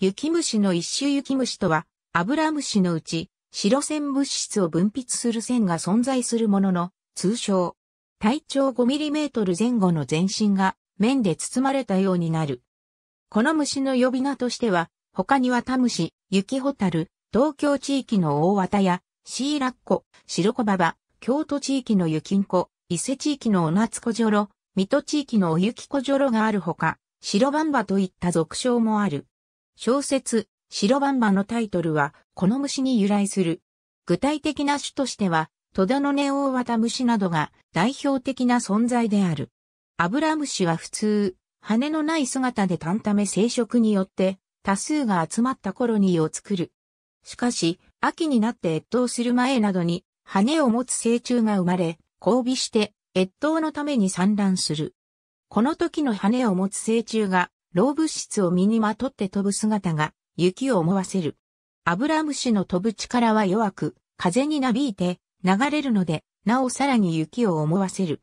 雪虫の一種雪虫とは、アブラムシのうち、白線物質を分泌する線が存在するものの、通称、体長 5mm 前後の全身が、面で包まれたようになる。この虫の呼び名としては、他にはタムシ、雪ホタル、東京地域の大綿や、シーラッコ、白コババ、京都地域の雪んこ、伊勢地域のお夏コジョロ、水戸地域のお雪コジョロがあるほか、白バンバといった俗称もある。小説、白バンバのタイトルは、この虫に由来する。具体的な種としては、戸田の根を渡虫などが代表的な存在である。アブラムシは普通、羽のない姿で単ため生殖によって多数が集まったコロニーを作る。しかし、秋になって越冬する前などに羽を持つ成虫が生まれ、交尾して越冬のために産卵する。この時の羽を持つ成虫が老物質を身にまとって飛ぶ姿が雪を思わせる。アブラムシの飛ぶ力は弱く、風になびいて流れるので、なおさらに雪を思わせる。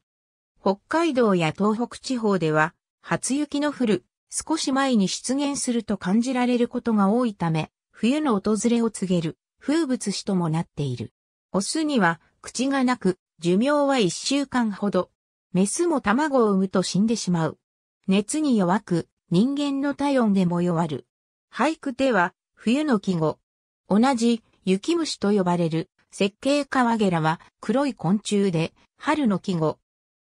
北海道や東北地方では、初雪の降る、少し前に出現すると感じられることが多いため、冬の訪れを告げる、風物詩ともなっている。オスには、口がなく、寿命は一週間ほど。メスも卵を産むと死んでしまう。熱に弱く、人間の体温でも弱る。俳句では、冬の季語。同じ、雪虫と呼ばれる、設計カワゲラは黒い昆虫で、春の季語。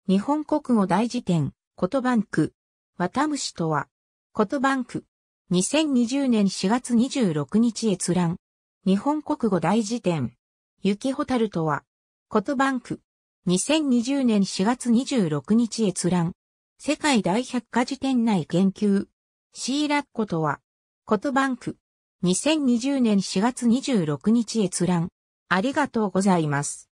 日本国語大辞典、言葉句。綿虫とは、言ンク。2020年4月26日閲覧。日本国語大辞典。雪ホタルとは、言ンク。2020年4月26日閲覧。世界大百科事典内研究。シーラッコとは、コトバンク。2020年4月26日閲覧。ありがとうございます。